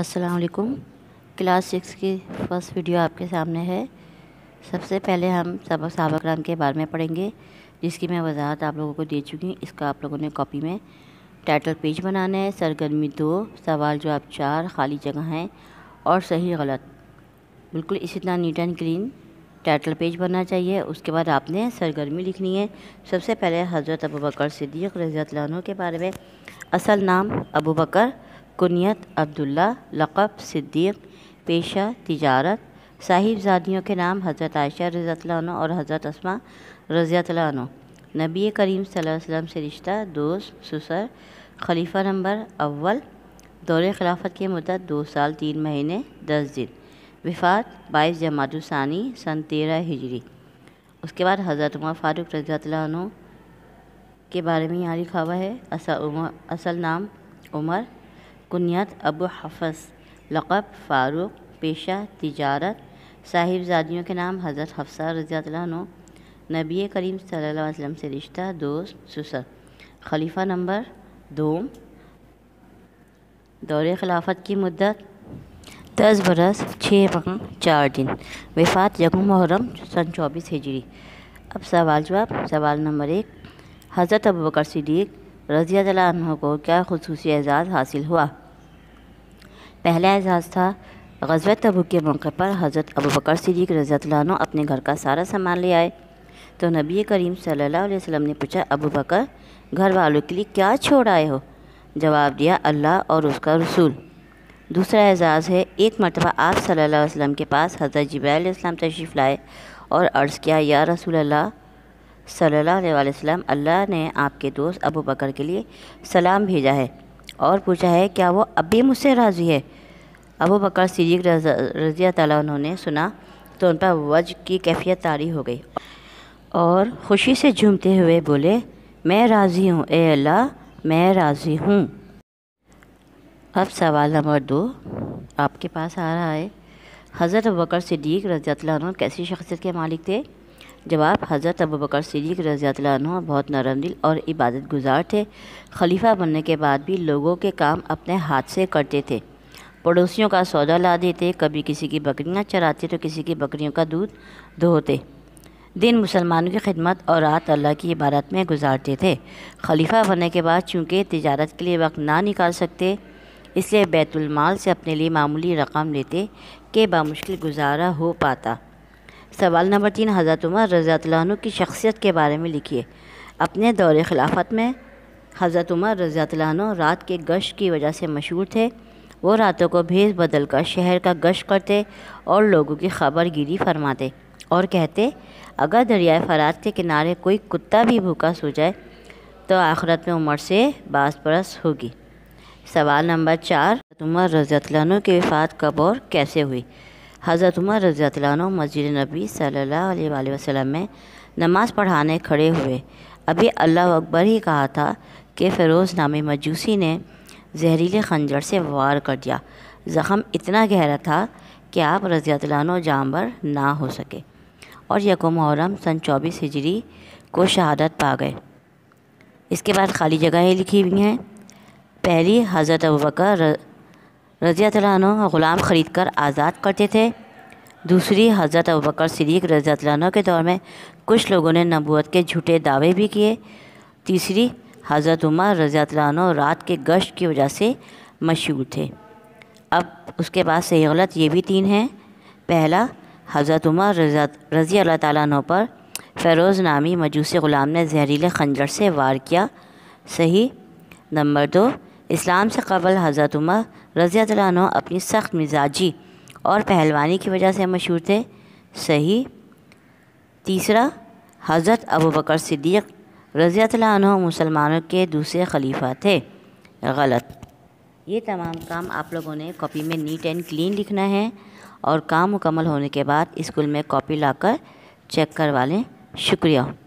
असलकुम class six की first video आपके सामने है सबसे पहले हम सबक सबक राम के बारे में पढ़ेंगे जिसकी मैं वजाहत आप लोगों को दे चुकी हूँ इसका आप लोगों ने कॉपी में टाइटल पेज बनाना है सरगर्मी दो सवाल जो आप चार खाली जगह हैं और सही गलत बिल्कुल इसी तरह neat and clean title page बनना चाहिए उसके बाद आपने सरगर्मी लिखनी है सबसे पहले हज़रत अबू बकर सिद्दीक़ रज़त के बारे में असल नाम अबू बकर कुनियत अब्दुल्ला लक़ब सिद्दीक पेशा तिजारत साहिबजादियों के नाम हज़रत आयशा रज़ी और हज़रत असमा रज़ी नबी करीम वसल्लम से रिश्ता दोस्त सुसर खलीफा नंबर अव्वल दौर खिलाफत की मदद दो साल तीन महीने दस दिन विफात बाईस जमातुसानी सन तेरह हिजरी उसके बाद हज़रत उमर फ़ारूक रज़ी के बारे में यहाँ लिखा हुआ है असल उमर असल नाम उमर कुनियत अबू हफस लक़ब फ़ारूक पेशा तिजारत साहिबजादियों के नाम हज़रत हफ्सा रज़ी नबी करीम सल्लल्लाहु अलैहि वसल्लम से रिश्ता दोस्त सुसर खलीफा नंबर दो दौरे खिलाफत की मुद्दत दस बरस छः माह चार दिन वफात यकम मुहर्रम सन चौबीस हिजरी अब सवाल जवाब सवाल नंबर एक हज़रत अबू बकर सिद्दीक रज़ी अल्लाह को क्या खसूस एजाज़ हासिल हुआ पहला एजाज़ था गजब तबुक के मौके पर हज़रत अबू बकर सिद्दीक रज़ीन अपने घर का सारा सामान ले आए तो नबी करीम सल्लल्लाहु अलैहि वसल्लम ने पूछा अबू बकर घर वालों के लिए क्या छोड़ आए हो जवाब दिया अल्लाह और उसका रसूल दूसरा एजाज़ है एक मरतबा आप सल्लल्लाहु अलैहि वसल्लम के पास हज़रत जब्राम तशरीफ़ लाए और अर्ज़ किया या रसूल अल्लाह सल्लल्लाहु अलैहि वसल्लम अल्लाह ने आपके दोस्त अबू बकर के लिए सलाम भेजा है और पूछा है क्या वो अब भी मुझसे राज़ी है अबू बकर सिद्दीक रज़िया तला उन्होंने सुना तो उन पर वज की कैफियत तारी हो गई और ख़ुशी से झूमते हुए बोले मैं राज़ी हूँ ए अल्लाह मैं राज़ी हूँ अब सवाल नंबर दो आपके पास आ रहा है हज़रत बकर सिद्दीक रजियाल कैसी शख्सियत के मालिक थे जवाब हज़रत अबू बकर सिद्दीक रज़ीतला बहुत नरम दिल और इबादत गुजार थे खलीफा बनने के बाद भी लोगों के काम अपने हाथ से करते थे पड़ोसियों का सौदा ला देते कभी किसी की बकरियां चराते तो किसी की बकरियों का दूध दोहते दिन मुसलमानों की खिदमत और रात अल्लाह की इबादत में गुजारते थे खलीफा बनने के बाद चूँकि तजारत के लिए वक्त ना निकाल सकते इसलिए बैतुलमाल से अपने लिए मामूली रकम लेते के बामुश्किल गुजारा हो पाता सवाल नंबर तीन हज़रत उमर रज़ातु की शख्सियत के बारे में लिखिए अपने दौर खिलाफत में हज़रत उमर रज़ात रात के गश्त की वजह से मशहूर थे वो रातों को भेज बदल कर शहर का गश्त करते और लोगों की खबर गिरी फरमाते और कहते अगर दरियाए फरात के किनारे कोई कुत्ता भी भूखा सो जाए तो आखरत में उमर से बासपरस होगी सवाल नंबर चार उमर रज़त की विफात कब और कैसे हुई हज़रत उमर रज़ी मस्जिद नबी सल्ला वसम में नमाज़ पढ़ाने खड़े हुए अभी अल्लाह अकबर ही कहा था कि फ़िरोज़ नामी मजूसी ने जहरीले खंजर से वार कर दिया ज़ख़म इतना गहरा था कि आप रज़ियातलानो जानबर ना हो सके और यको मुहर्रम सन चौबीस हिजरी को शहादत पा गए इसके बाद खाली जगहें लिखी हुई हैं पहली हज़रत अबकर रज़िया रज़ी ग़ुलाम ख़रीद कर आज़ाद करते थे दूसरी हज़रत अबकर रजिया रज़ी के दौर में कुछ लोगों ने नबूत के झूठे दावे भी किए तीसरी हज़रत उमर रज़ी रात के गश्त की वजह से मशहूर थे अब उसके बाद सही गलत ये भी तीन हैं पहला हज़रत उमर रज़ी अल्लाह तु पर फ़ेरोज़ नामी मजूस ग़ुलाम ने जहरीले खंजर से वार किया सही नंबर दो इस्लाम से कबल हज़रत उमर रज़ी अपनी सख्त मिजाजी और पहलवानी की वजह से मशहूर थे सही तीसरा हज़रत अबू बकर सिद्दीक रज़ी मुसलमानों के दूसरे खलीफा थे गलत ये तमाम काम आप लोगों ने कॉपी में नीट एंड क्लीन लिखना है और काम मुकम्मल होने के बाद स्कूल में कॉपी लाकर चेक करवा लें शुक्रिया